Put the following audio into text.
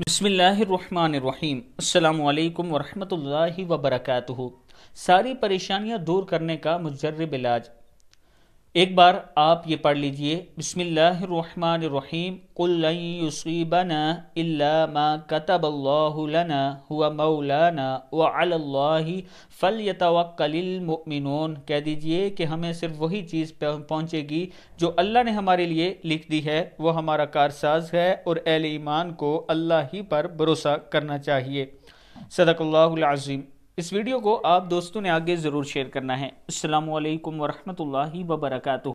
बसमीम् अल्लाम वरहमल वबरक सारी परेशानियाँ दूर करने का मुजरब इलाज ایک بار آپ یہ پڑھ لیجئے بسم اللہ الرحمن الرحیم كتب الله لنا هو مولانا وعلى الله فليتوكل المؤمنون کہہ دیجئے کہ ہمیں صرف وہی چیز پہنچے گی جو اللہ نے ہمارے لیے لکھ دی ہے وہ ہمارا کارساز ہے اور اہل ایمان کو اللہ ہی پر بھروسہ کرنا چاہیے صدق اللہ العظیم इस वीडियो को आप दोस्तों ने आगे ज़रूर शेयर करना है अल्लाम वरहमल वबरकू